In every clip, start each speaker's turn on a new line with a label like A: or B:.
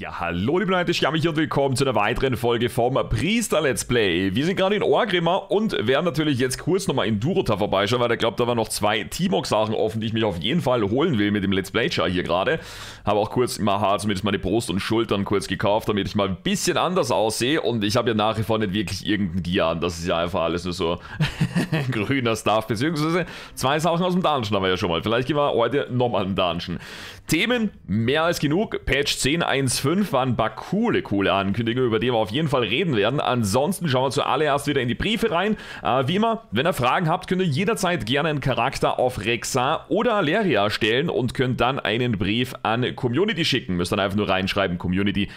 A: Ja, hallo liebe Leute, ich habe mich hier und willkommen zu einer weiteren Folge vom Priester Let's Play. Wir sind gerade in Orgrimmer und werden natürlich jetzt kurz nochmal in Durota vorbeischauen, weil ich glaube, da waren noch zwei t sachen offen, die ich mich auf jeden Fall holen will mit dem Let's Play-Char hier gerade. Habe auch kurz im AHA zumindest meine Brust und Schultern kurz gekauft, damit ich mal ein bisschen anders aussehe und ich habe ja nach wie vor nicht wirklich irgendein Gear an. Das ist ja einfach alles nur so grüner Stuff, beziehungsweise zwei Sachen aus dem Dungeon haben wir ja schon mal. Vielleicht gehen wir heute nochmal in den Dungeon. Themen mehr als genug. Patch 10.1.5 waren ein paar coole, coole Ankündigungen, über die wir auf jeden Fall reden werden. Ansonsten schauen wir zuallererst wieder in die Briefe rein. Äh, wie immer, wenn ihr Fragen habt, könnt ihr jederzeit gerne einen Charakter auf Rexa oder Aleria stellen und könnt dann einen Brief an Community schicken. Müsst dann einfach nur reinschreiben, community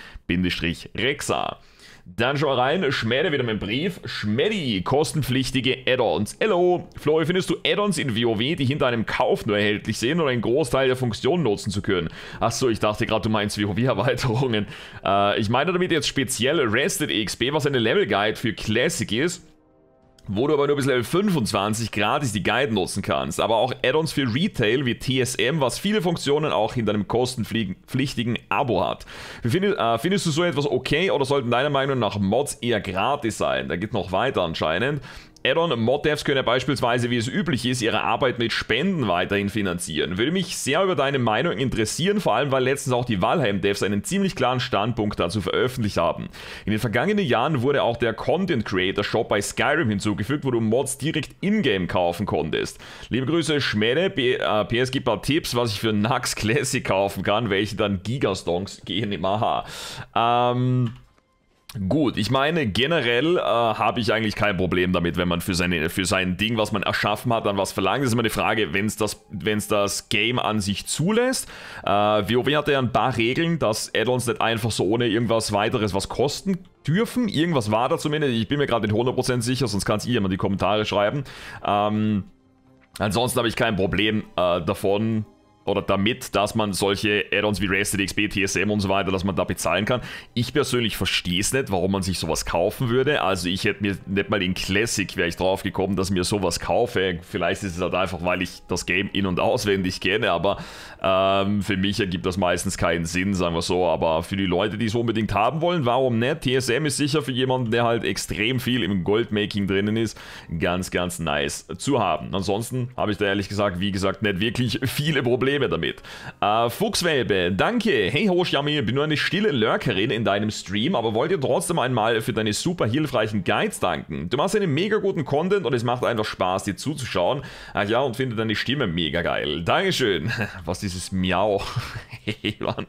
A: rexa dann schau rein, Schmäde wieder mit dem Brief. Schmeddy, kostenpflichtige Add-ons. Hello, Flo, findest du Add-ons in WoW, die hinter einem Kauf nur erhältlich sind und einen Großteil der Funktionen nutzen zu können? Achso, ich dachte gerade, du meinst WoW-Erweiterungen. Äh, ich meine damit jetzt speziell Rested XP, was eine Level-Guide für Classic ist wo du aber nur bis Level 25 gratis die Guide nutzen kannst, aber auch Add-ons für Retail wie TSM, was viele Funktionen auch hinter einem kostenpflichtigen Abo hat. Findest, äh, findest du so etwas okay oder sollten deiner Meinung nach Mods eher gratis sein? Da geht noch weiter anscheinend. Addon Moddevs können beispielsweise, wie es üblich ist, ihre Arbeit mit Spenden weiterhin finanzieren. Würde mich sehr über deine Meinung interessieren, vor allem weil letztens auch die Valheim-Devs einen ziemlich klaren Standpunkt dazu veröffentlicht haben. In den vergangenen Jahren wurde auch der Content Creator Shop bei Skyrim hinzugefügt, wo du Mods direkt in-game kaufen konntest. Liebe Grüße, Schmede, B äh, PS gibt mal Tipps, was ich für Nux Classic kaufen kann, welche dann Gigastonks gehen im AHA. Ähm... Gut, ich meine, generell äh, habe ich eigentlich kein Problem damit, wenn man für, seine, für sein Ding, was man erschaffen hat, dann was verlangt. Das ist immer eine Frage, wenn es das, das Game an sich zulässt. Äh, WoW hatte ja ein paar Regeln, dass Add-ons nicht einfach so ohne irgendwas weiteres was kosten dürfen. Irgendwas war da zumindest. Ich bin mir gerade nicht 100% sicher, sonst kann es ihr immer in die Kommentare schreiben. Ähm, ansonsten habe ich kein Problem äh, davon oder damit, dass man solche Add-ons wie Rested XP, TSM und so weiter, dass man da bezahlen kann. Ich persönlich verstehe es nicht, warum man sich sowas kaufen würde. Also ich hätte mir nicht mal in Classic wäre ich drauf gekommen, dass ich mir sowas kaufe. Vielleicht ist es halt einfach, weil ich das Game in- und auswendig kenne, aber ähm, für mich ergibt das meistens keinen Sinn, sagen wir so. Aber für die Leute, die es unbedingt haben wollen, warum nicht? TSM ist sicher für jemanden, der halt extrem viel im Goldmaking drinnen ist, ganz, ganz nice zu haben. Ansonsten habe ich da ehrlich gesagt, wie gesagt, nicht wirklich viele Probleme lebe damit. Äh, Fuchswelpe, danke. Hey Hoshami, bin nur eine stille Lurkerin in deinem Stream, aber wollte dir trotzdem einmal für deine super hilfreichen Guides danken. Du machst einen mega guten Content und es macht einfach Spaß, dir zuzuschauen. Ach ja, und finde deine Stimme mega geil. Dankeschön. Was ist dieses Miau? hey, Mann.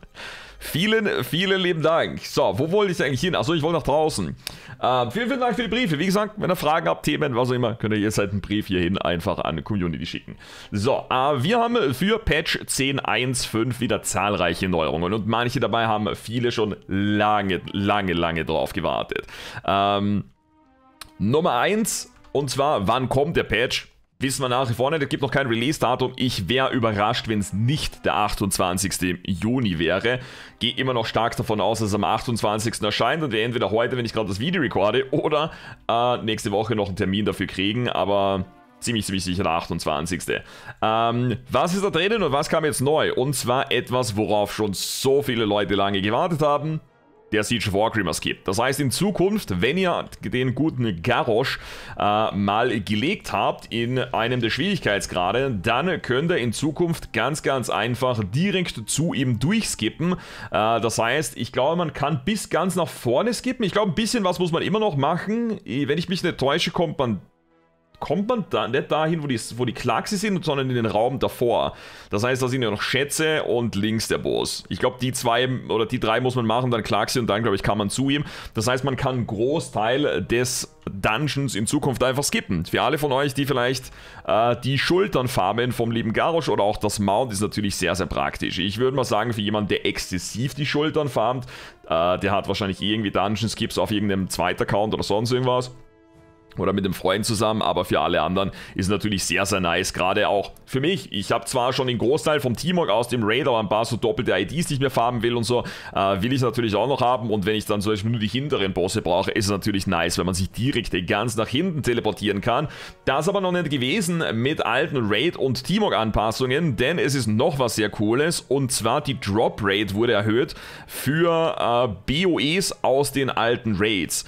A: Vielen, vielen lieben Dank. So, wo wollte ich eigentlich hin? Achso, ich wollte nach draußen. Ähm, vielen, vielen Dank für die Briefe. Wie gesagt, wenn ihr Fragen habt, Themen, was auch immer, könnt ihr jetzt halt einen Brief hierhin einfach an Community schicken. So, äh, wir haben für Patch 10.1.5 wieder zahlreiche Neuerungen und manche dabei haben viele schon lange, lange, lange drauf gewartet. Ähm, Nummer 1, und zwar, wann kommt der Patch? wissen wir nach wie vor nicht. Es gibt noch kein Release-Datum. Ich wäre überrascht, wenn es nicht der 28. Juni wäre. Gehe immer noch stark davon aus, dass es am 28. erscheint und wir entweder heute, wenn ich gerade das Video recorde, oder äh, nächste Woche noch einen Termin dafür kriegen. Aber ziemlich, ziemlich sicher der 28. Ähm, was ist da drinnen und was kam jetzt neu? Und zwar etwas, worauf schon so viele Leute lange gewartet haben der Siege of Wargreamers gibt. Das heißt, in Zukunft, wenn ihr den guten Garrosh äh, mal gelegt habt in einem der Schwierigkeitsgrade, dann könnt ihr in Zukunft ganz, ganz einfach direkt zu ihm durchskippen. Äh, das heißt, ich glaube, man kann bis ganz nach vorne skippen. Ich glaube, ein bisschen was muss man immer noch machen. Wenn ich mich nicht täusche, kommt man kommt man da nicht dahin, wo die, wo die Klaxi sind, sondern in den Raum davor. Das heißt, da sind ja noch Schätze und links der Boss. Ich glaube, die zwei oder die drei muss man machen, dann Klaxi und dann, glaube ich, kann man zu ihm. Das heißt, man kann einen Großteil des Dungeons in Zukunft einfach skippen. Für alle von euch, die vielleicht äh, die Schultern farmen vom lieben Garrosh oder auch das Mount, ist natürlich sehr, sehr praktisch. Ich würde mal sagen, für jemanden, der exzessiv die Schultern farmt, äh, der hat wahrscheinlich irgendwie Dungeon-Skips auf irgendeinem zweiten Account oder sonst irgendwas oder mit einem Freund zusammen, aber für alle anderen ist natürlich sehr, sehr nice. Gerade auch für mich. Ich habe zwar schon den Großteil vom Teamwork aus dem Raid, aber ein paar so doppelte IDs, die ich mir farben will und so, äh, will ich natürlich auch noch haben. Und wenn ich dann zum Beispiel nur die hinteren Bosse brauche, ist es natürlich nice, wenn man sich direkt ganz nach hinten teleportieren kann. Das aber noch nicht gewesen mit alten Raid- und Teamwork-Anpassungen, denn es ist noch was sehr Cooles und zwar die Drop-Rate wurde erhöht für äh, BOEs aus den alten Raids.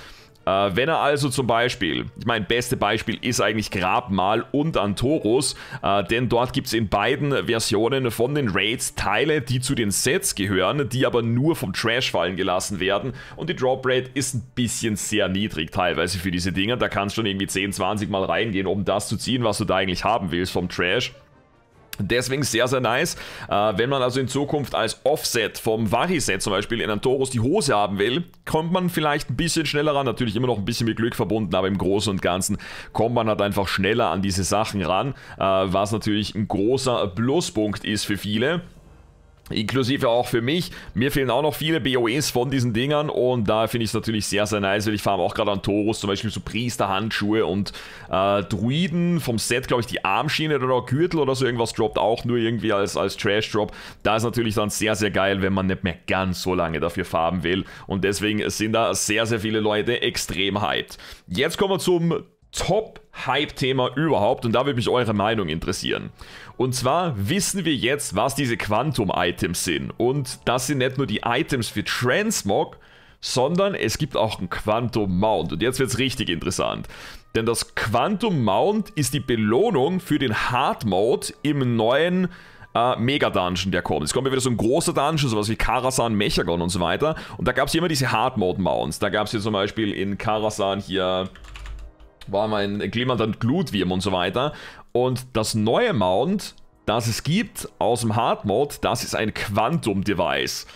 A: Äh, wenn er also zum Beispiel, mein beste Beispiel ist eigentlich Grabmal und Antoros, äh, denn dort gibt es in beiden Versionen von den Raids Teile, die zu den Sets gehören, die aber nur vom Trash fallen gelassen werden und die Drop Rate ist ein bisschen sehr niedrig teilweise für diese Dinger, da kannst du schon irgendwie 10, 20 Mal reingehen, um das zu ziehen, was du da eigentlich haben willst vom Trash. Deswegen sehr, sehr nice. Äh, wenn man also in Zukunft als Offset vom Variset zum Beispiel in einem Taurus die Hose haben will, kommt man vielleicht ein bisschen schneller ran. Natürlich immer noch ein bisschen mit Glück verbunden, aber im Großen und Ganzen kommt man halt einfach schneller an diese Sachen ran, äh, was natürlich ein großer Pluspunkt ist für viele. Inklusive auch für mich. Mir fehlen auch noch viele BOEs von diesen Dingern und da finde ich es natürlich sehr, sehr nice, weil ich farm auch gerade an Torus, zum Beispiel so Priesterhandschuhe und äh, Druiden vom Set, glaube ich, die Armschiene oder Gürtel oder so irgendwas droppt auch nur irgendwie als, als Trash-Drop. Da ist natürlich dann sehr, sehr geil, wenn man nicht mehr ganz so lange dafür farben will und deswegen sind da sehr, sehr viele Leute extrem hyped. Jetzt kommen wir zum Top-Hype-Thema überhaupt und da würde mich eure Meinung interessieren. Und zwar wissen wir jetzt, was diese Quantum-Items sind. Und das sind nicht nur die Items für Transmog, sondern es gibt auch einen Quantum Mount. Und jetzt wird es richtig interessant. Denn das Quantum Mount ist die Belohnung für den Hard Mode im neuen äh, Mega Dungeon, der kommt. Es kommt ja wieder so ein großer Dungeon, sowas wie Karasan, Mechagon und so weiter. Und da gab es immer diese Hard Mode Mounts. Da gab es hier zum Beispiel in Karasan hier war mein glimmernder Glutwirm und so weiter. Und das neue Mount, das es gibt aus dem hard Mode, das ist ein Quantum-Device.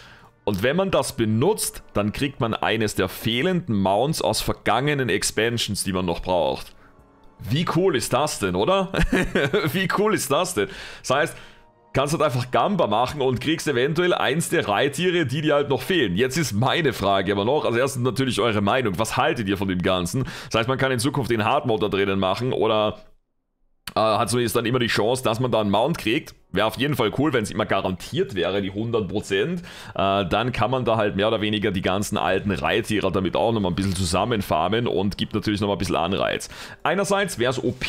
A: Und wenn man das benutzt, dann kriegt man eines der fehlenden Mounts aus vergangenen Expansions, die man noch braucht. Wie cool ist das denn, oder? Wie cool ist das denn? Das heißt, kannst du halt einfach Gamba machen und kriegst eventuell eins der Reittiere, die dir halt noch fehlen. Jetzt ist meine Frage aber noch, also erstens natürlich eure Meinung, was haltet ihr von dem Ganzen? Das heißt, man kann in Zukunft den Hardmode da drinnen machen oder äh, hat zumindest dann immer die Chance, dass man da einen Mount kriegt. Wäre auf jeden Fall cool, wenn es immer garantiert wäre, die 100%. Äh, dann kann man da halt mehr oder weniger die ganzen alten Reittiere damit auch nochmal ein bisschen zusammenfarmen und gibt natürlich nochmal ein bisschen Anreiz. Einerseits wäre es OP,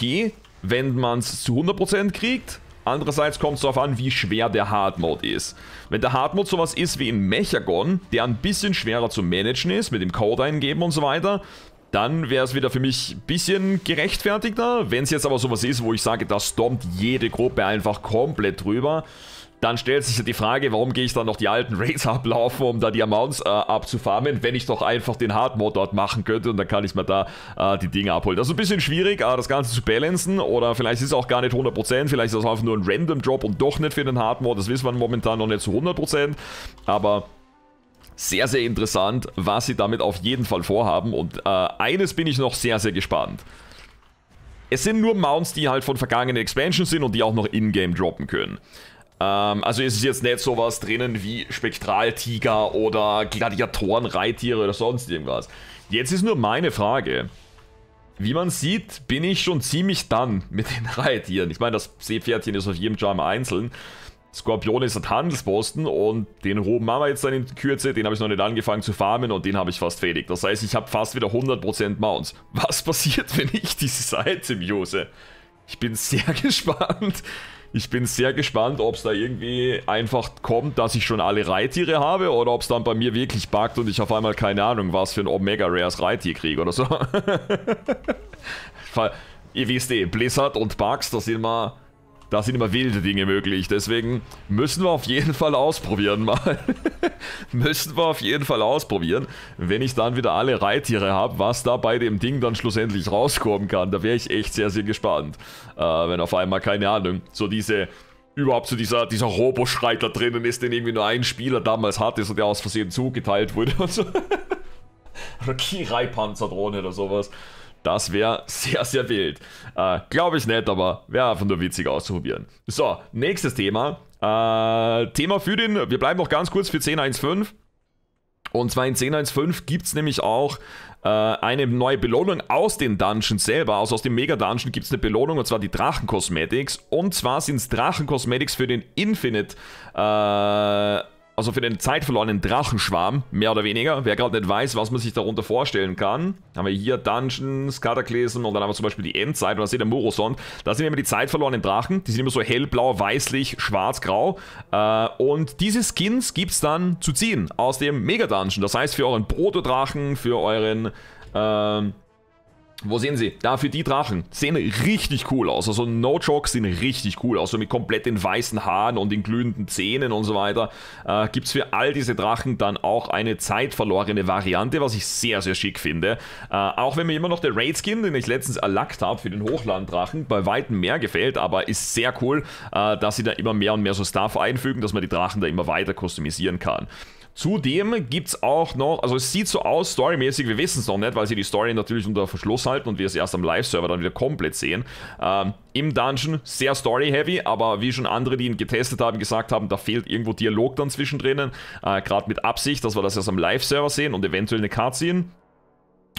A: wenn man es zu 100% kriegt. Andererseits kommt es darauf an, wie schwer der Hard Mode ist. Wenn der Hard Mode sowas ist wie im Mechagon, der ein bisschen schwerer zu managen ist, mit dem Code eingeben und so weiter, dann wäre es wieder für mich ein bisschen gerechtfertigter. Wenn es jetzt aber sowas ist, wo ich sage, da stompt jede Gruppe einfach komplett drüber, dann stellt sich die Frage, warum gehe ich dann noch die alten Raids ablaufen, um da die Amounts äh, abzufarmen, wenn ich doch einfach den Hardmod dort machen könnte und dann kann ich mir da äh, die Dinge abholen. Das ist ein bisschen schwierig, äh, das Ganze zu balancen oder vielleicht ist es auch gar nicht 100%, vielleicht ist es einfach nur ein Random Drop und doch nicht für den Hardmod, das wissen wir momentan noch nicht zu 100%, aber sehr, sehr interessant, was sie damit auf jeden Fall vorhaben. Und äh, eines bin ich noch sehr, sehr gespannt. Es sind nur Mounts, die halt von vergangenen Expansions sind und die auch noch in-game droppen können. Ähm, also ist es jetzt nicht sowas drinnen wie Spektraltiger oder Gladiatorenreittiere oder sonst irgendwas. Jetzt ist nur meine Frage. Wie man sieht, bin ich schon ziemlich dann mit den Reittieren. Ich meine, das Seepferdchen ist auf jedem Charme einzeln. Skorpion ist ein Handelsposten und den Ruben haben wir jetzt dann in Kürze. Den habe ich noch nicht angefangen zu farmen und den habe ich fast fertig. Das heißt, ich habe fast wieder 100% Mounts. Was passiert, wenn ich diese Seite im Jose? Ich bin sehr gespannt. Ich bin sehr gespannt, ob es da irgendwie einfach kommt, dass ich schon alle Reittiere habe oder ob es dann bei mir wirklich buggt und ich auf einmal keine Ahnung, was für ein Omega Rares Reittier kriege oder so. Ihr wisst eh, Blizzard und Bugs, das sind immer da sind immer wilde Dinge möglich. Deswegen müssen wir auf jeden Fall ausprobieren mal. müssen wir auf jeden Fall ausprobieren, wenn ich dann wieder alle Reittiere habe, was da bei dem Ding dann schlussendlich rauskommen kann. Da wäre ich echt sehr, sehr gespannt. Äh, wenn auf einmal, keine Ahnung, so diese überhaupt so dieser, dieser Roboschrei drinnen ist, den irgendwie nur ein Spieler damals hatte, so der aus Versehen zugeteilt wurde und so. oder Kirai-Panzerdrohne oder sowas. Das wäre sehr, sehr wild. Äh, Glaube ich nicht, aber wäre einfach nur witzig auszuprobieren. So, nächstes Thema. Äh, Thema für den, wir bleiben noch ganz kurz für 10.1.5. Und zwar in 10.1.5 gibt es nämlich auch äh, eine neue Belohnung aus den Dungeons selber. Also aus dem Mega Dungeon gibt es eine Belohnung und zwar die Drachen Cosmetics. Und zwar sind es Drachen Cosmetics für den Infinite. Äh, also für den zeitverlorenen Drachenschwarm, mehr oder weniger. Wer gerade nicht weiß, was man sich darunter vorstellen kann. Haben wir hier Dungeons, Kataklesen und dann haben wir zum Beispiel die Endzeit und da seht ihr Morosond. Da sind immer die zeitverlorenen Drachen. Die sind immer so hellblau, weißlich, schwarz-grau. Äh, und diese Skins gibt es dann zu ziehen aus dem Mega-Dungeon. Das heißt für euren Proto-Drachen, für euren... Ähm, wo sehen Sie? Dafür die Drachen. Sehen richtig cool aus. Also No-Jokes sehen richtig cool aus. So mit komplett den weißen Haaren und den glühenden Zähnen und so weiter. Äh, Gibt es für all diese Drachen dann auch eine zeitverlorene Variante, was ich sehr, sehr schick finde. Äh, auch wenn mir immer noch der Raid-Skin, den ich letztens erlackt habe für den Hochlanddrachen, bei weitem mehr gefällt. Aber ist sehr cool, äh, dass sie da immer mehr und mehr so Stuff einfügen, dass man die Drachen da immer weiter customisieren kann. Zudem gibt es auch noch, also es sieht so aus, storymäßig, wir wissen es noch nicht, weil sie die Story natürlich unter Verschluss halten und wir es erst am Live-Server dann wieder komplett sehen. Ähm, Im Dungeon sehr story-heavy, aber wie schon andere, die ihn getestet haben, gesagt haben, da fehlt irgendwo Dialog dann zwischendrin. Äh, Gerade mit Absicht, dass wir das erst am Live-Server sehen und eventuell eine Cutscene.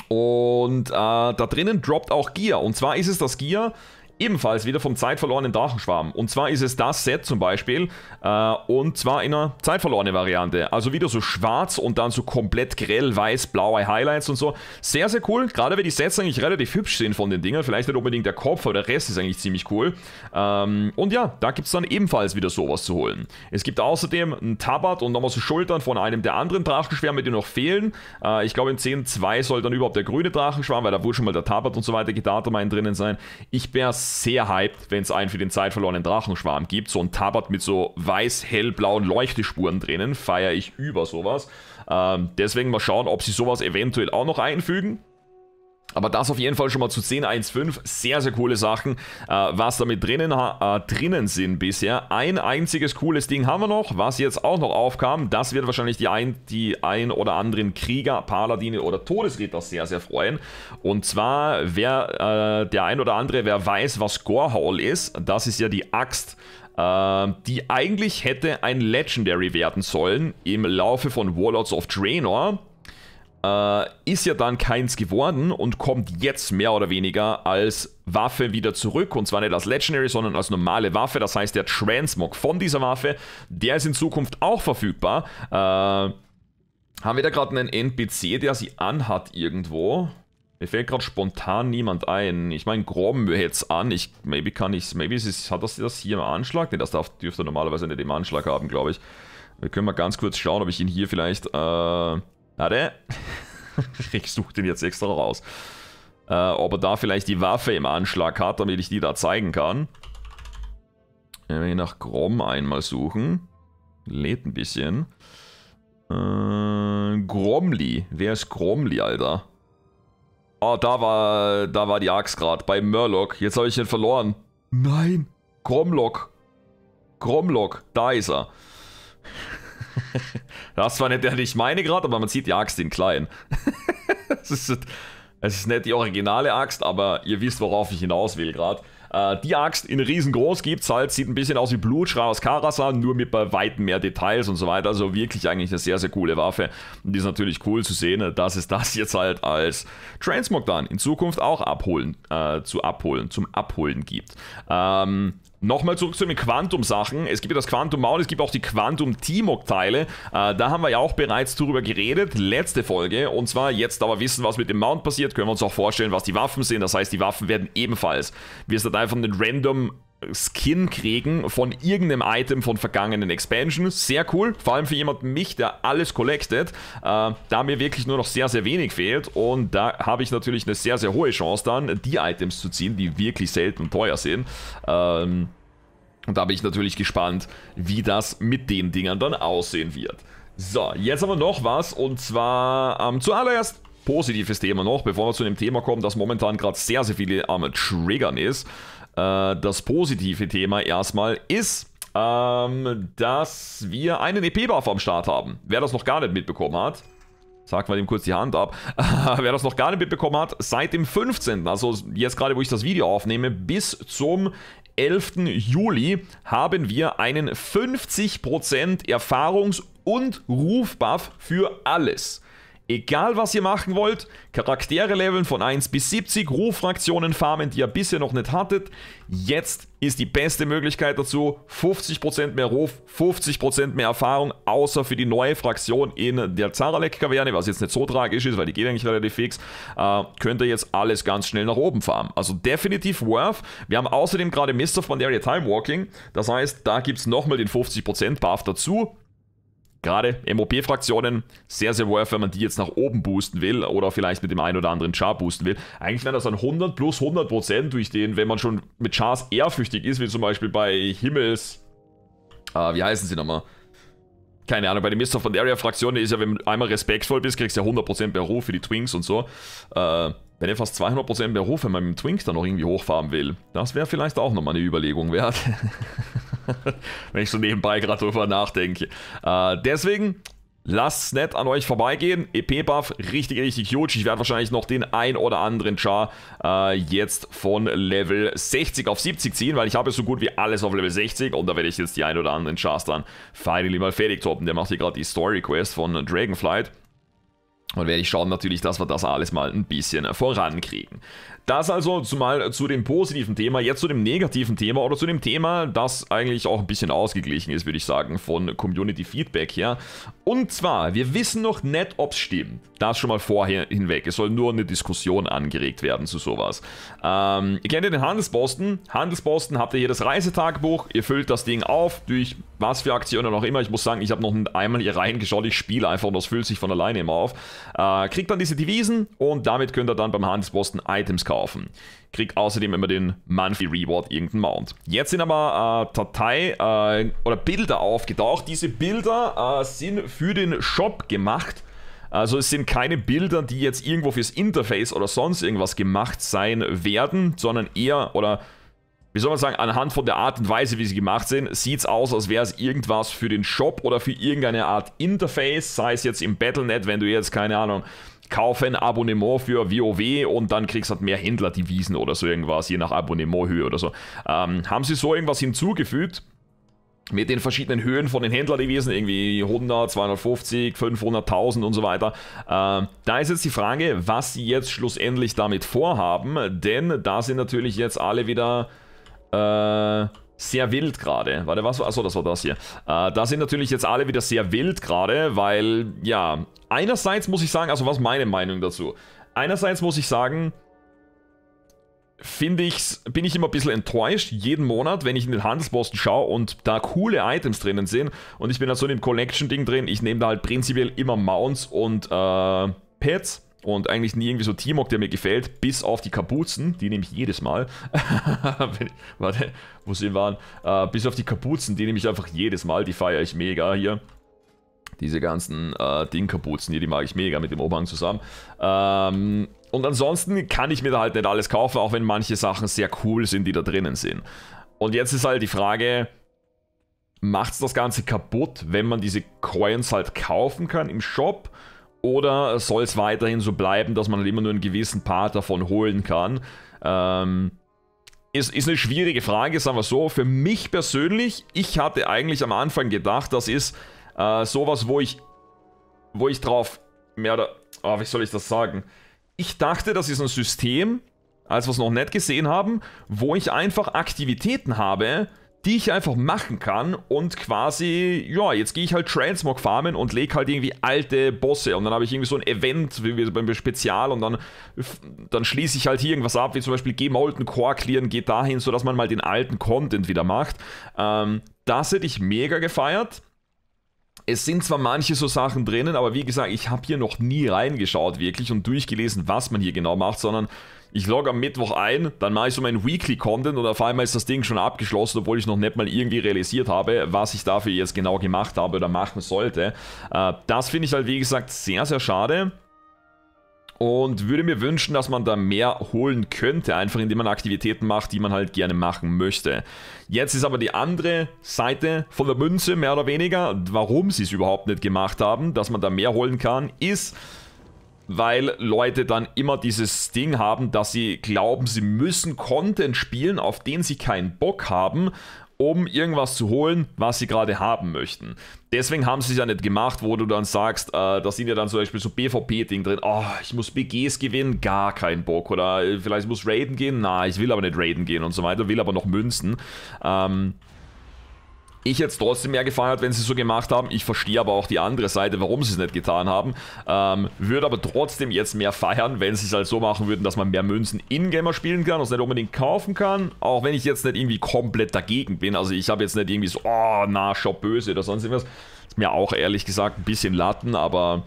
A: Und äh, da drinnen droppt auch Gear. Und zwar ist es das Gear, Ebenfalls wieder vom zeitverlorenen Drachenschwarm. Und zwar ist es das Set zum Beispiel. Äh, und zwar in einer zeitverlorenen Variante. Also wieder so schwarz und dann so komplett grell weiß-blaue Highlights und so. Sehr, sehr cool. Gerade wenn die Sets eigentlich relativ hübsch sind von den Dingern. Vielleicht nicht unbedingt der Kopf, aber der Rest ist eigentlich ziemlich cool. Ähm, und ja, da gibt es dann ebenfalls wieder sowas zu holen. Es gibt außerdem einen Tabat und nochmal so Schultern von einem der anderen Drachenschwärme, die noch fehlen. Äh, ich glaube in 10.2 soll dann überhaupt der grüne Drachenschwarm, weil da wohl schon mal der Tabat und so weiter Gedatermein drinnen sein. Ich wäre sehr hyped, wenn es einen für den zeitverlorenen Drachenschwarm gibt. So ein Tabard mit so weiß-hellblauen Leuchtespuren drinnen, feiere ich über sowas. Ähm, deswegen mal schauen, ob sie sowas eventuell auch noch einfügen. Aber das auf jeden Fall schon mal zu 10.1.5. Sehr, sehr coole Sachen, äh, was damit drinnen, äh, drinnen sind bisher. Ein einziges cooles Ding haben wir noch, was jetzt auch noch aufkam. Das wird wahrscheinlich die ein, die ein oder anderen Krieger, Paladine oder Todesritter sehr, sehr freuen. Und zwar, wer äh, der ein oder andere, wer weiß, was Gorehaul ist, das ist ja die Axt, äh, die eigentlich hätte ein Legendary werden sollen im Laufe von Warlords of Draenor äh, ist ja dann keins geworden und kommt jetzt mehr oder weniger als Waffe wieder zurück. Und zwar nicht als Legendary, sondern als normale Waffe. Das heißt, der Transmog von dieser Waffe, der ist in Zukunft auch verfügbar. Äh, haben wir da gerade einen NPC, der sie anhat irgendwo? Mir fällt gerade spontan niemand ein. Ich meine, Grom jetzt an. Ich, maybe kann ich Maybe ist es, hat das, das hier im Anschlag? Ne, das darf, dürfte normalerweise nicht im Anschlag haben, glaube ich. Wir können mal ganz kurz schauen, ob ich ihn hier vielleicht... Äh, Warte. ich suche den jetzt extra raus. Äh, ob er da vielleicht die Waffe im Anschlag hat, damit ich die da zeigen kann. Äh, wenn wir nach Grom einmal suchen. Lädt ein bisschen. Äh, Gromli. Wer ist Gromli, Alter? Oh, da war, da war die Axt gerade. Bei Murloc. Jetzt habe ich ihn verloren. Nein. Gromlock. Gromlock. Da ist er. Das war nicht der, den ich meine gerade, aber man sieht die Axt in klein. es, ist, es ist nicht die originale Axt, aber ihr wisst, worauf ich hinaus will gerade. Äh, die Axt in riesengroß gibt es halt, sieht ein bisschen aus wie Blutschrei aus Karasan, nur mit bei weitem mehr Details und so weiter. Also wirklich eigentlich eine sehr, sehr coole Waffe. Und die ist natürlich cool zu sehen, ne, dass es das jetzt halt als Transmog dann in Zukunft auch abholen, äh, zu abholen, zum Abholen gibt. Ähm, Nochmal zurück zu den Quantum-Sachen. Es gibt ja das Quantum-Maul, es gibt auch die Quantum-T-Mock-Teile. Äh, da haben wir ja auch bereits drüber geredet, letzte Folge. Und zwar jetzt aber wissen, was mit dem Mount passiert, können wir uns auch vorstellen, was die Waffen sind. Das heißt, die Waffen werden ebenfalls, wirst halt einfach den random Skin kriegen von irgendeinem Item von vergangenen Expansion. Sehr cool, vor allem für jemanden mich, der alles collected, äh, da mir wirklich nur noch sehr, sehr wenig fehlt und da habe ich natürlich eine sehr, sehr hohe Chance dann, die Items zu ziehen, die wirklich selten teuer sind. Ähm, und da bin ich natürlich gespannt, wie das mit den Dingern dann aussehen wird. So, jetzt aber noch was und zwar ähm, zuallererst positives Thema noch, bevor wir zu dem Thema kommen, das momentan gerade sehr, sehr viele am ähm, Triggern ist. Äh, das positive Thema erstmal ist, ähm, dass wir einen EP-Buff am Start haben. Wer das noch gar nicht mitbekommen hat, sagt mal ihm kurz die Hand ab. Wer das noch gar nicht mitbekommen hat, seit dem 15., also jetzt gerade, wo ich das Video aufnehme, bis zum 11. Juli haben wir einen 50% Erfahrungs- und Rufbuff für alles. Egal was ihr machen wollt, Charaktere leveln von 1 bis 70, Rufraktionen farmen, die ihr bisher noch nicht hattet. Jetzt ist die beste Möglichkeit dazu. 50% mehr Ruf, 50% mehr Erfahrung, außer für die neue Fraktion in der Zaralek-Kaverne, was jetzt nicht so tragisch ist, weil die geht eigentlich relativ fix, äh, könnt ihr jetzt alles ganz schnell nach oben farmen. Also definitiv worth. Wir haben außerdem gerade Mist of Pandaria Time Walking, das heißt, da gibt es nochmal den 50% Buff dazu gerade MOP-Fraktionen sehr, sehr worth, wenn man die jetzt nach oben boosten will oder vielleicht mit dem einen oder anderen Char boosten will. Eigentlich wären das dann 100 plus 100 Prozent durch den, wenn man schon mit Chars ehrfürchtig ist, wie zum Beispiel bei Himmels, äh, wie heißen sie nochmal? Keine Ahnung, bei den Mr. of Pandaria-Fraktionen ist ja, wenn du einmal respektvoll bist, kriegst du ja 100% bei Ruhe für die Twinks und so. Äh, wenn er fast 200% mehr Hof, wenn man mit dem Twink dann noch irgendwie hochfahren will, das wäre vielleicht auch nochmal eine Überlegung wert. wenn ich so nebenbei gerade drüber nachdenke. Äh, deswegen, Lasst es nett an euch vorbeigehen. EP-Buff, richtig, richtig huge. Ich werde wahrscheinlich noch den ein oder anderen Char äh, jetzt von Level 60 auf 70 ziehen, weil ich habe so gut wie alles auf Level 60 und da werde ich jetzt die ein oder anderen Chars dann finally mal fertig toppen. Der macht hier gerade die Story-Quest von Dragonflight. Und werde ich schauen natürlich, dass wir das alles mal ein bisschen vorankriegen. Das also zumal zu dem positiven Thema, jetzt zu dem negativen Thema oder zu dem Thema, das eigentlich auch ein bisschen ausgeglichen ist, würde ich sagen, von Community Feedback her. Und zwar, wir wissen noch nicht, ob es stimmt. Das schon mal vorher hinweg. Es soll nur eine Diskussion angeregt werden zu sowas. Ähm, ihr kennt ja den Handelsposten. Handelsposten habt ihr hier das Reisetagbuch. Ihr füllt das Ding auf durch was für Aktionen auch immer. Ich muss sagen, ich habe noch einmal hier reingeschaut. Ich spiele einfach und das füllt sich von alleine immer auf. Äh, kriegt dann diese Devisen und damit könnt ihr dann beim Handelsposten Items kaufen kaufen. Krieg außerdem immer den Monthly Reward irgendeinen Mount. Jetzt sind aber äh, Datei äh, oder Bilder aufgetaucht. Diese Bilder äh, sind für den Shop gemacht. Also es sind keine Bilder, die jetzt irgendwo fürs Interface oder sonst irgendwas gemacht sein werden, sondern eher oder wie soll man sagen, anhand von der Art und Weise, wie sie gemacht sind, sieht es aus, als wäre es irgendwas für den Shop oder für irgendeine Art Interface, sei es jetzt im Battlenet, wenn du jetzt, keine Ahnung, kauf ein Abonnement für WoW und dann kriegst du halt mehr Händlerdevisen oder so irgendwas, je nach Abonnementhöhe oder so. Ähm, haben sie so irgendwas hinzugefügt? mit den verschiedenen Höhen von den Händlerdevisen, irgendwie 100, 250, 500.000 und so weiter. Äh, da ist jetzt die Frage, was sie jetzt schlussendlich damit vorhaben, denn da sind natürlich jetzt alle wieder äh, sehr wild gerade. Warte, was war? Achso, das war das hier. Äh, da sind natürlich jetzt alle wieder sehr wild gerade, weil, ja, einerseits muss ich sagen, also was meine Meinung dazu? Einerseits muss ich sagen, finde ich, bin ich immer ein bisschen enttäuscht, jeden Monat, wenn ich in den Handelsposten schaue und da coole Items drinnen sind und ich bin halt so in dem Collection-Ding drin, ich nehme da halt prinzipiell immer Mounts und äh, Pets und eigentlich nie irgendwie so T-Mog, der mir gefällt, bis auf die Kapuzen, die nehme ich jedes Mal. Warte, wo sie waren. Uh, bis auf die Kapuzen, die nehme ich einfach jedes Mal, die feiere ich mega hier. Diese ganzen uh, Ding-Kapuzen hier, die mag ich mega mit dem Oberhang zusammen. Ähm, und ansonsten kann ich mir da halt nicht alles kaufen, auch wenn manche Sachen sehr cool sind, die da drinnen sind. Und jetzt ist halt die Frage, macht es das Ganze kaputt, wenn man diese Coins halt kaufen kann im Shop? Oder soll es weiterhin so bleiben, dass man halt immer nur einen gewissen Part davon holen kann? Ähm, ist, ist eine schwierige Frage, sagen wir so. Für mich persönlich, ich hatte eigentlich am Anfang gedacht, das ist äh, sowas, wo ich, wo ich drauf mehr oder, oh, wie soll ich das sagen? Ich dachte, das ist ein System, als wir es noch nicht gesehen haben, wo ich einfach Aktivitäten habe, die ich einfach machen kann und quasi, ja, jetzt gehe ich halt Transmog farmen und lege halt irgendwie alte Bosse und dann habe ich irgendwie so ein Event, wie wir beim Spezial und dann, dann schließe ich halt hier irgendwas ab, wie zum Beispiel geh Molten Core clearen, geht dahin, sodass man mal den alten Content wieder macht. Ähm, das hätte ich mega gefeiert. Es sind zwar manche so Sachen drinnen, aber wie gesagt, ich habe hier noch nie reingeschaut wirklich und durchgelesen, was man hier genau macht, sondern ich logge am Mittwoch ein, dann mache ich so mein Weekly Content und auf einmal ist das Ding schon abgeschlossen, obwohl ich noch nicht mal irgendwie realisiert habe, was ich dafür jetzt genau gemacht habe oder machen sollte. Äh, das finde ich halt, wie gesagt, sehr, sehr schade und würde mir wünschen, dass man da mehr holen könnte, einfach indem man Aktivitäten macht, die man halt gerne machen möchte. Jetzt ist aber die andere Seite von der Münze, mehr oder weniger, warum sie es überhaupt nicht gemacht haben, dass man da mehr holen kann, ist, weil Leute dann immer dieses Ding haben, dass sie glauben, sie müssen Content spielen, auf den sie keinen Bock haben, um irgendwas zu holen, was sie gerade haben möchten. Deswegen haben sie es ja nicht gemacht, wo du dann sagst, äh, da sind ja dann zum Beispiel so BVP-Ding drin, oh, ich muss BGs gewinnen, gar keinen Bock. Oder äh, vielleicht muss Raiden gehen, na, ich will aber nicht Raiden gehen und so weiter, will aber noch Münzen. Ähm, ich jetzt trotzdem mehr gefeiert, wenn sie es so gemacht haben. Ich verstehe aber auch die andere Seite, warum sie es nicht getan haben. Ähm, würde aber trotzdem jetzt mehr feiern, wenn sie es halt so machen würden, dass man mehr Münzen in-Gamer spielen kann und es nicht unbedingt kaufen kann. Auch wenn ich jetzt nicht irgendwie komplett dagegen bin. Also ich habe jetzt nicht irgendwie so, oh, na, Shop böse oder sonst irgendwas. Ist mir auch ehrlich gesagt ein bisschen Latten, aber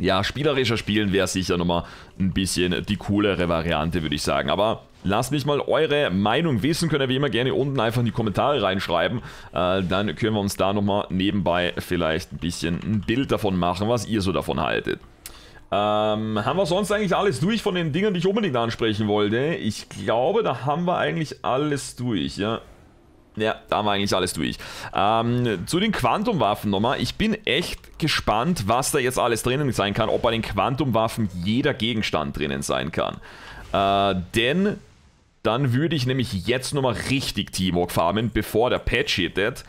A: ja, spielerischer spielen wäre sicher nochmal ein bisschen die coolere Variante, würde ich sagen. Aber Lasst mich mal eure Meinung wissen, könnt ihr wie immer gerne unten einfach in die Kommentare reinschreiben. Äh, dann können wir uns da nochmal nebenbei vielleicht ein bisschen ein Bild davon machen, was ihr so davon haltet. Ähm, haben wir sonst eigentlich alles durch von den Dingen, die ich unbedingt ansprechen wollte? Ich glaube, da haben wir eigentlich alles durch, ja. Ja, da haben wir eigentlich alles durch. Ähm, zu den Quantumwaffen nochmal. Ich bin echt gespannt, was da jetzt alles drinnen sein kann. Ob bei den Quantumwaffen jeder Gegenstand drinnen sein kann. Äh, denn dann würde ich nämlich jetzt nochmal richtig T-Mog farmen, bevor der Patch hittet.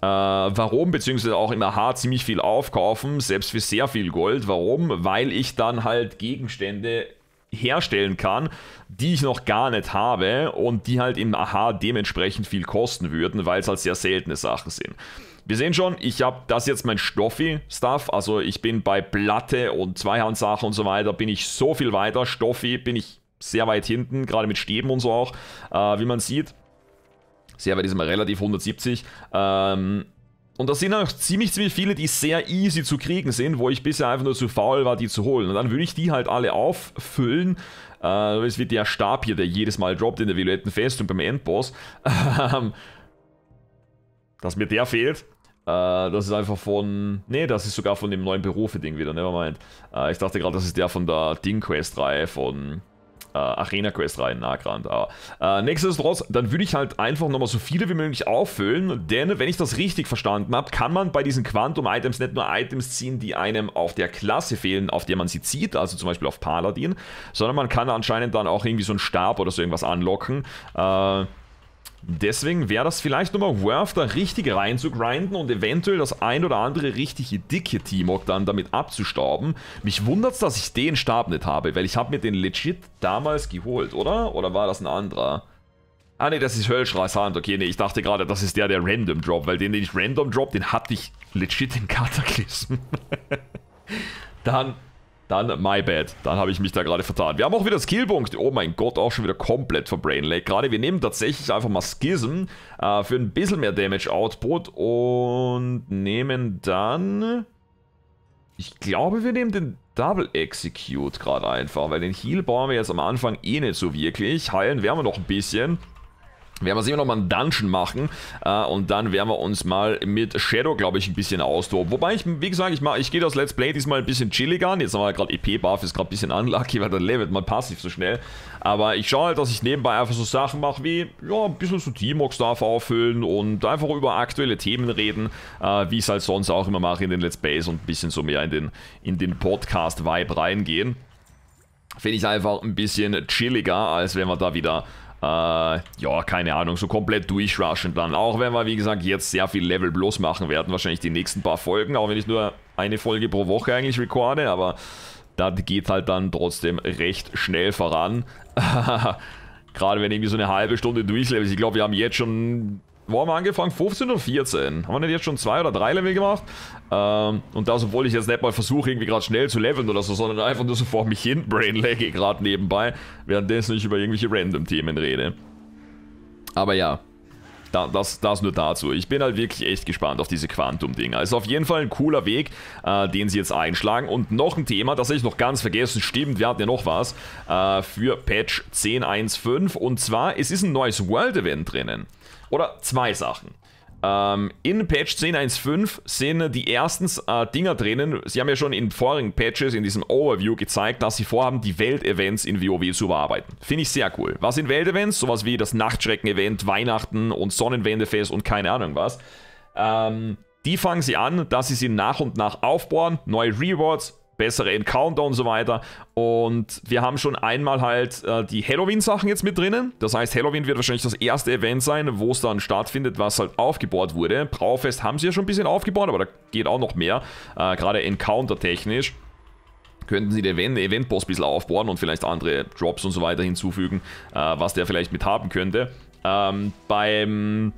A: Äh, warum? Beziehungsweise auch in AH ziemlich viel aufkaufen, selbst für sehr viel Gold. Warum? Weil ich dann halt Gegenstände herstellen kann, die ich noch gar nicht habe und die halt im Aha dementsprechend viel kosten würden, weil es halt sehr seltene Sachen sind. Wir sehen schon, ich habe das jetzt mein Stoffi-Stuff, also ich bin bei Platte und Zweihandsache und so weiter, bin ich so viel weiter. Stoffi bin ich sehr weit hinten, gerade mit Stäben und so auch, äh, wie man sieht. Sehr weit ist immer relativ 170. Ähm, und da sind auch ziemlich, ziemlich viele, die sehr easy zu kriegen sind, wo ich bisher einfach nur zu faul war, die zu holen. Und dann würde ich die halt alle auffüllen. Äh, es wird der Stab hier, der jedes Mal droppt in der Violetten Festung beim Endboss. Ähm, dass mir der fehlt. Uh, das ist einfach von. Ne, das ist sogar von dem neuen Berufe-Ding wieder, nevermind. Äh, ich dachte gerade, das ist der von der Ding-Quest-Reihe von äh, Arena-Quest rein, Nagrand. Aber, ah. nächstes nichtsdestotrotz, dann würde ich halt einfach nochmal so viele wie möglich auffüllen, denn wenn ich das richtig verstanden habe, kann man bei diesen Quantum-Items nicht nur Items ziehen, die einem auf der Klasse fehlen, auf der man sie zieht, also zum Beispiel auf Paladin, sondern man kann anscheinend dann auch irgendwie so einen Stab oder so irgendwas anlocken. Äh, Deswegen wäre das vielleicht nochmal worth, da richtig rein zu grinden und eventuell das ein oder andere richtige dicke Teamog dann damit abzustauben. Mich wundert's, dass ich den Stab nicht habe, weil ich habe mir den legit damals geholt, oder? Oder war das ein anderer? Ah ne, das ist Höllschreishand. Okay, nee, ich dachte gerade, das ist der, der Random Drop, weil den, den ich Random Drop, den hatte ich legit in Kataklysm. dann dann my bad. Dann habe ich mich da gerade vertan. Wir haben auch wieder Skillpunkt. Oh mein Gott, auch schon wieder komplett für Brainlag. Gerade wir nehmen tatsächlich einfach mal Schism äh, für ein bisschen mehr Damage Output und nehmen dann... Ich glaube, wir nehmen den Double Execute gerade einfach, weil den Heal brauchen wir jetzt am Anfang eh nicht so wirklich. Heilen werden wir noch ein bisschen werden wir sehen sicher nochmal einen Dungeon machen äh, und dann werden wir uns mal mit Shadow, glaube ich, ein bisschen austoben. Wobei ich, wie gesagt, ich, ich gehe das Let's Play diesmal ein bisschen chillig an. Jetzt haben wir gerade EP-Buff, ist gerade ein bisschen unlucky, weil dann levelt man passiv so schnell. Aber ich schaue halt, dass ich nebenbei einfach so Sachen mache wie, ja, ein bisschen so T-Mox-Stuff auffüllen und einfach über aktuelle Themen reden, äh, wie ich es halt sonst auch immer mache in den Let's Plays und ein bisschen so mehr in den, in den Podcast-Vibe reingehen. Finde ich einfach ein bisschen chilliger, als wenn wir da wieder äh, ja, keine Ahnung, so komplett durchrushen dann. Auch wenn wir, wie gesagt, jetzt sehr viel Level bloß machen werden, wahrscheinlich die nächsten paar Folgen, auch wenn ich nur eine Folge pro Woche eigentlich recorde, aber das geht halt dann trotzdem recht schnell voran. Gerade wenn irgendwie so eine halbe Stunde durchlevelst. Ich glaube, wir haben jetzt schon wo haben wir angefangen? 15 oder 14? Haben wir nicht jetzt schon zwei oder drei Level gemacht? Ähm, und das, obwohl ich jetzt nicht mal versuche, irgendwie gerade schnell zu leveln oder so, sondern einfach nur so vor mich hin brainlagge gerade nebenbei, währenddessen ich über irgendwelche Random-Themen rede. Aber ja, da, das, das nur dazu. Ich bin halt wirklich echt gespannt auf diese Quantum-Dinger. Ist auf jeden Fall ein cooler Weg, äh, den sie jetzt einschlagen. Und noch ein Thema, das ich noch ganz vergessen, stimmt, wir hatten ja noch was, äh, für Patch 10.1.5. Und zwar, es ist ein neues World-Event drinnen. Oder zwei Sachen. Ähm, in Patch 10.1.5 sind die ersten äh, Dinger drinnen. Sie haben ja schon in vorigen Patches, in diesem Overview gezeigt, dass sie vorhaben, die Weltevents in WoW zu bearbeiten. Finde ich sehr cool. Was sind Weltevents? Sowas wie das Nachtschrecken-Event, Weihnachten und Sonnenwendefest und keine Ahnung was. Ähm, die fangen sie an, dass sie sie nach und nach aufbauen, neue Rewards, bessere Encounter und so weiter. Und wir haben schon einmal halt äh, die Halloween-Sachen jetzt mit drinnen. Das heißt, Halloween wird wahrscheinlich das erste Event sein, wo es dann stattfindet, was halt aufgebaut wurde. Braufest haben sie ja schon ein bisschen aufgebaut, aber da geht auch noch mehr. Äh, Gerade Encounter-technisch könnten sie den Event Eventboss ein bisschen aufbauen und vielleicht andere Drops und so weiter hinzufügen, äh, was der vielleicht mit haben könnte. Ähm, beim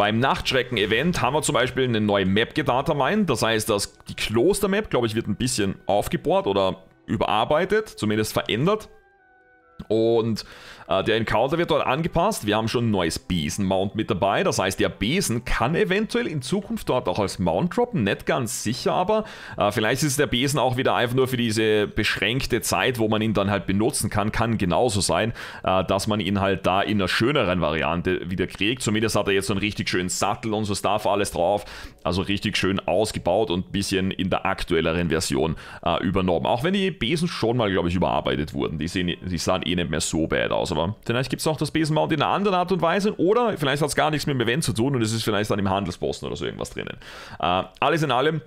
A: beim Nachtschrecken-Event haben wir zum Beispiel eine neue Map gedatermined. Das heißt, dass die Kloster-Map, glaube ich, wird ein bisschen aufgebohrt oder überarbeitet, zumindest verändert. Und äh, der Encounter wird dort angepasst. Wir haben schon ein neues Besen-Mount mit dabei. Das heißt, der Besen kann eventuell in Zukunft dort auch als Mount droppen. Nicht ganz sicher, aber äh, vielleicht ist der Besen auch wieder einfach nur für diese beschränkte Zeit, wo man ihn dann halt benutzen kann. Kann genauso sein, äh, dass man ihn halt da in einer schöneren Variante wieder kriegt. Zumindest hat er jetzt so einen richtig schönen Sattel und so Stuff alles drauf. Also richtig schön ausgebaut und ein bisschen in der aktuelleren Version übernommen. Auch wenn die Besen schon mal, glaube ich, überarbeitet wurden. Die, sehen, die sahen eh nicht mehr so bad aus, aber aber. Vielleicht gibt es auch das Besenmaul in einer anderen Art und Weise oder vielleicht hat es gar nichts mit dem Event zu tun und es ist vielleicht dann im Handelsposten oder so irgendwas drinnen. Äh, alles in allem,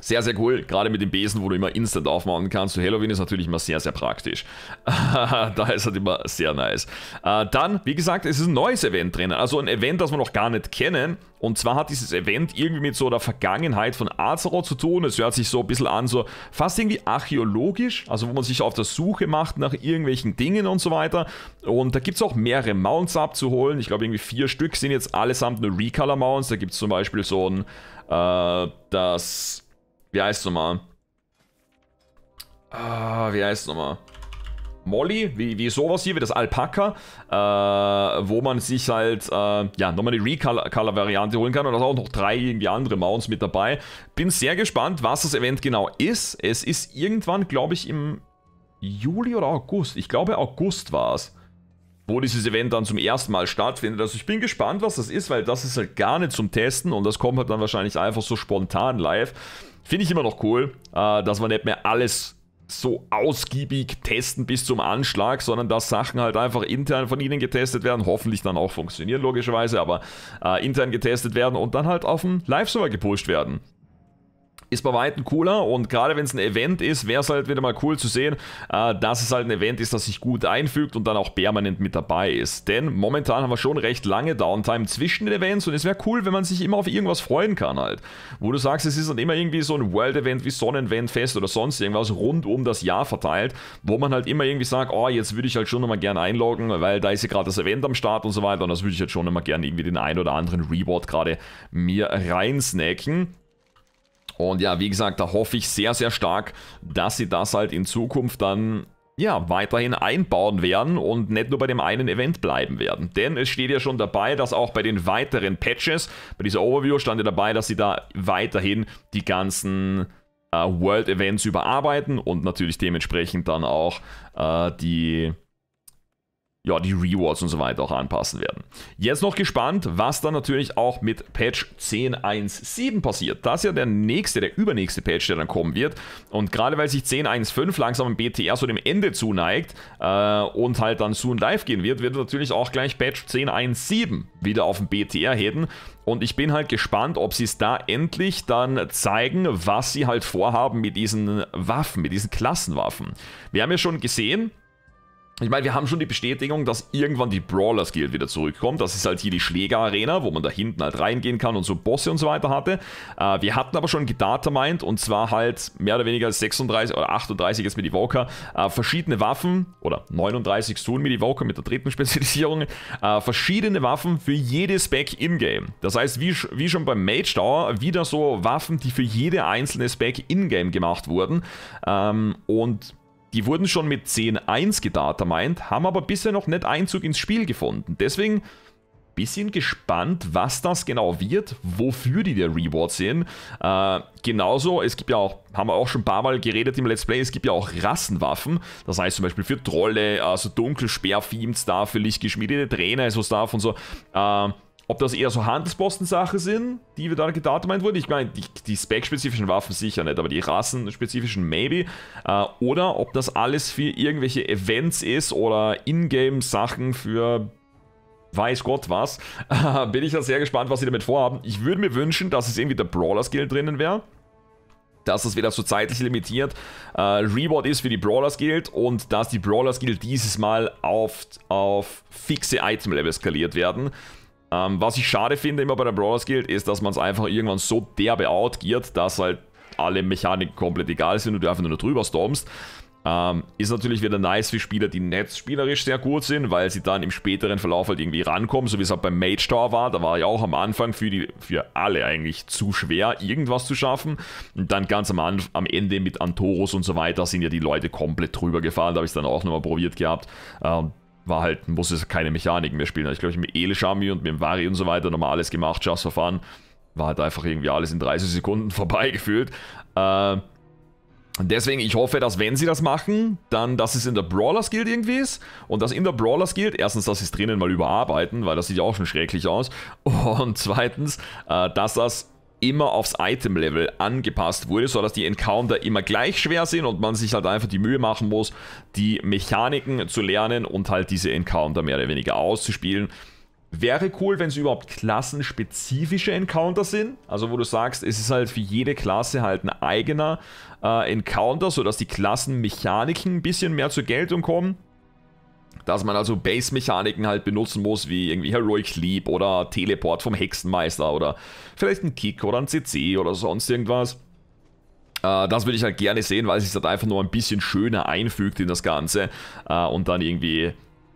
A: sehr, sehr cool, gerade mit dem Besen, wo du immer instant aufmachen kannst. Zu Halloween ist natürlich immer sehr, sehr praktisch. da ist halt immer sehr nice. Äh, dann, wie gesagt, es ist ein neues Event drin. Also ein Event, das wir noch gar nicht kennen. Und zwar hat dieses Event irgendwie mit so der Vergangenheit von Azeroth zu tun. Es hört sich so ein bisschen an, so fast irgendwie archäologisch, also wo man sich auf der Suche macht nach irgendwelchen Dingen und so weiter. Und da gibt es auch mehrere Mounts abzuholen. Ich glaube, irgendwie vier Stück sind jetzt allesamt nur Recolor Mounts. Da gibt es zum Beispiel so ein, äh, das wie heißt nochmal? Ah, wie heißt nochmal? Molly, wie, wie sowas hier, wie das Alpaka, äh, wo man sich halt, äh, ja, nochmal die Recolor-Variante holen kann und da auch noch drei irgendwie andere Mounts mit dabei. Bin sehr gespannt, was das Event genau ist. Es ist irgendwann, glaube ich, im Juli oder August. Ich glaube, August war es wo dieses Event dann zum ersten Mal stattfindet. Also ich bin gespannt, was das ist, weil das ist halt gar nicht zum Testen und das kommt halt dann wahrscheinlich einfach so spontan live. Finde ich immer noch cool, äh, dass man nicht mehr alles so ausgiebig testen bis zum Anschlag, sondern dass Sachen halt einfach intern von ihnen getestet werden, hoffentlich dann auch funktionieren logischerweise, aber äh, intern getestet werden und dann halt auf dem Live-Server gepusht werden ist bei Weitem cooler und gerade wenn es ein Event ist, wäre es halt wieder mal cool zu sehen, äh, dass es halt ein Event ist, das sich gut einfügt und dann auch permanent mit dabei ist. Denn momentan haben wir schon recht lange Downtime zwischen den Events und es wäre cool, wenn man sich immer auf irgendwas freuen kann halt. Wo du sagst, es ist dann immer irgendwie so ein World-Event wie Sonnenevent, Fest oder sonst irgendwas rund um das Jahr verteilt, wo man halt immer irgendwie sagt, oh, jetzt würde ich halt schon nochmal gerne einloggen, weil da ist ja gerade das Event am Start und so weiter und das würde ich jetzt schon nochmal gerne irgendwie den ein oder anderen Reward gerade mir reinsnacken. Und ja, wie gesagt, da hoffe ich sehr, sehr stark, dass sie das halt in Zukunft dann ja, weiterhin einbauen werden und nicht nur bei dem einen Event bleiben werden. Denn es steht ja schon dabei, dass auch bei den weiteren Patches, bei dieser Overview stand ja dabei, dass sie da weiterhin die ganzen äh, World Events überarbeiten und natürlich dementsprechend dann auch äh, die ja, die Rewards und so weiter auch anpassen werden. Jetzt noch gespannt, was dann natürlich auch mit Patch 10.1.7 passiert. Das ist ja der nächste, der übernächste Patch, der dann kommen wird. Und gerade weil sich 10.1.5 langsam im BTR so dem Ende zuneigt äh, und halt dann soon live gehen wird, wird natürlich auch gleich Patch 10.1.7 wieder auf dem BTR heben. Und ich bin halt gespannt, ob sie es da endlich dann zeigen, was sie halt vorhaben mit diesen Waffen, mit diesen Klassenwaffen. Wir haben ja schon gesehen, ich meine, wir haben schon die Bestätigung, dass irgendwann die Brawlers Guild wieder zurückkommt. Das ist halt hier die Schlägerarena, wo man da hinten halt reingehen kann und so Bosse und so weiter hatte. Äh, wir hatten aber schon gedatamined und zwar halt mehr oder weniger 36 oder 38 jetzt mit Evoker, äh, verschiedene Waffen oder 39 Soon mit Evoker mit der dritten Spezialisierung, äh, verschiedene Waffen für jedes Spec im Game. Das heißt, wie, wie schon beim Mage Tower, wieder so Waffen, die für jede einzelne Spec in Game gemacht wurden. Ähm, und die wurden schon mit 10.1 gedatamined, haben aber bisher noch nicht Einzug ins Spiel gefunden. Deswegen bisschen gespannt, was das genau wird, wofür die der Reward sind. Äh, genauso, es gibt ja auch, haben wir auch schon ein paar Mal geredet im Let's Play, es gibt ja auch Rassenwaffen. Das heißt zum Beispiel für Trolle, also Dunkelspeer-Themed für Lichtgeschmiedete Trainer, so also Stuff und so. Äh, ob das eher so Handelsposten-Sachen sind, die wir da gedatet gedatemeint wurden? Ich meine, die, die spec-spezifischen Waffen sicher nicht, aber die rassenspezifischen maybe. Äh, oder ob das alles für irgendwelche Events ist oder Ingame-Sachen für weiß Gott was. Äh, bin ich da sehr gespannt, was sie damit vorhaben. Ich würde mir wünschen, dass es irgendwie der Brawler-Skill drinnen wäre dass das wieder so zeitlich limitiert äh, Reward ist für die Brawlers Guild und dass die Brawlers Guild dieses Mal auf, auf fixe Item-Level skaliert werden. Ähm, was ich schade finde immer bei der Brawlers Guild, ist, dass man es einfach irgendwann so derbe outgeart, dass halt alle Mechaniken komplett egal sind und du einfach nur drüber stormst. Ähm, ist natürlich wieder nice für Spieler, die netzspielerisch sehr gut sind, weil sie dann im späteren Verlauf halt irgendwie rankommen, so wie es halt beim Mage Tower war. Da war ja auch am Anfang für, die, für alle eigentlich zu schwer, irgendwas zu schaffen. Und dann ganz am, Anf am Ende mit Antoros und so weiter sind ja die Leute komplett drüber gefahren. Da habe ich es dann auch nochmal probiert gehabt. Ähm, war halt, muss es keine Mechaniken mehr spielen. Also ich glaube, ich mit Elishami und mit dem Vari und so weiter nochmal alles gemacht, Just for Fun. War halt einfach irgendwie alles in 30 Sekunden vorbei gefühlt. Äh, deswegen, ich hoffe, dass wenn sie das machen, dann, dass es in der Brawlers Guild irgendwie ist. Und dass in der Brawlers Guild, erstens, dass sie es drinnen mal überarbeiten, weil das sieht ja auch schon schrecklich aus. Und zweitens, äh, dass das immer aufs Item-Level angepasst wurde, sodass die Encounter immer gleich schwer sind und man sich halt einfach die Mühe machen muss, die Mechaniken zu lernen und halt diese Encounter mehr oder weniger auszuspielen. Wäre cool, wenn es überhaupt klassenspezifische Encounter sind. Also wo du sagst, es ist halt für jede Klasse halt ein eigener äh, Encounter, sodass die Klassenmechaniken ein bisschen mehr zur Geltung kommen. Dass man also Base-Mechaniken halt benutzen muss, wie irgendwie Heroic Leap oder Teleport vom Hexenmeister oder vielleicht ein Kick oder ein CC oder sonst irgendwas. Äh, das würde ich halt gerne sehen, weil es sich das einfach nur ein bisschen schöner einfügt in das Ganze äh, und dann irgendwie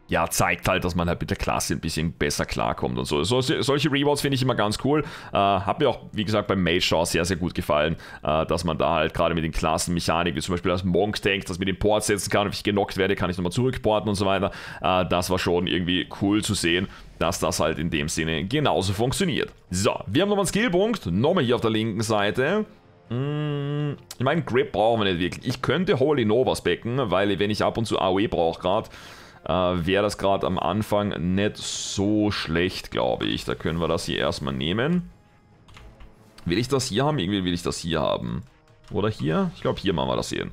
A: ja, zeigt halt, dass man halt mit der Klasse ein bisschen besser klarkommt und so. so solche Rewards finde ich immer ganz cool. Äh, hat mir auch, wie gesagt, beim Mage Shaw sehr, sehr gut gefallen, äh, dass man da halt gerade mit den Klassenmechanik, wie zum Beispiel das Monk Tank, dass mit den Port setzen kann, wenn ich genockt werde, kann ich nochmal zurückporten und so weiter. Äh, das war schon irgendwie cool zu sehen, dass das halt in dem Sinne genauso funktioniert. So, wir haben nochmal einen Skillpunkt, nochmal hier auf der linken Seite. Mm, ich meine, Grip brauchen wir nicht wirklich. Ich könnte Holy Novas becken, weil wenn ich ab und zu AOE brauche gerade, äh, wäre das gerade am Anfang nicht so schlecht, glaube ich. Da können wir das hier erstmal nehmen. Will ich das hier haben? Irgendwie will ich das hier haben. Oder hier? Ich glaube, hier machen wir das sehen.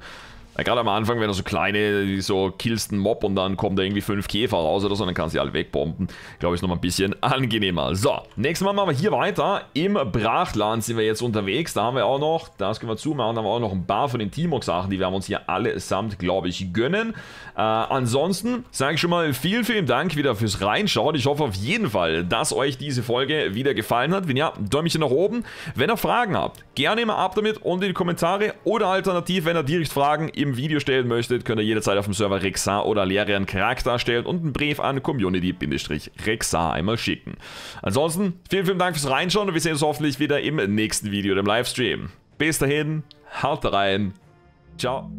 A: Ja, gerade am Anfang, wenn du so kleine, so killst einen Mob und dann kommen da irgendwie fünf Käfer raus oder so, dann kannst du die alle wegbomben. Glaube ich, ist nochmal ein bisschen angenehmer. So, nächstes Mal machen wir hier weiter. Im Brachland sind wir jetzt unterwegs. Da haben wir auch noch, das können wir zumachen, da haben wir auch noch ein paar von den Timok-Sachen, die werden wir uns hier allesamt, glaube ich, gönnen. Äh, ansonsten sage ich schon mal vielen, vielen Dank wieder fürs Reinschauen. Ich hoffe auf jeden Fall, dass euch diese Folge wieder gefallen hat. Wenn ja, Däumchen nach oben. Wenn ihr Fragen habt, gerne immer ab damit und in die Kommentare oder alternativ, wenn ihr direkt Fragen im Video stellen möchtet, könnt ihr jederzeit auf dem Server Rexar oder Lerian Charakter stellen und einen Brief an Community-Rexar einmal schicken. Ansonsten, vielen, vielen Dank fürs Reinschauen und wir sehen uns hoffentlich wieder im nächsten Video, dem Livestream. Bis dahin, haut rein, ciao.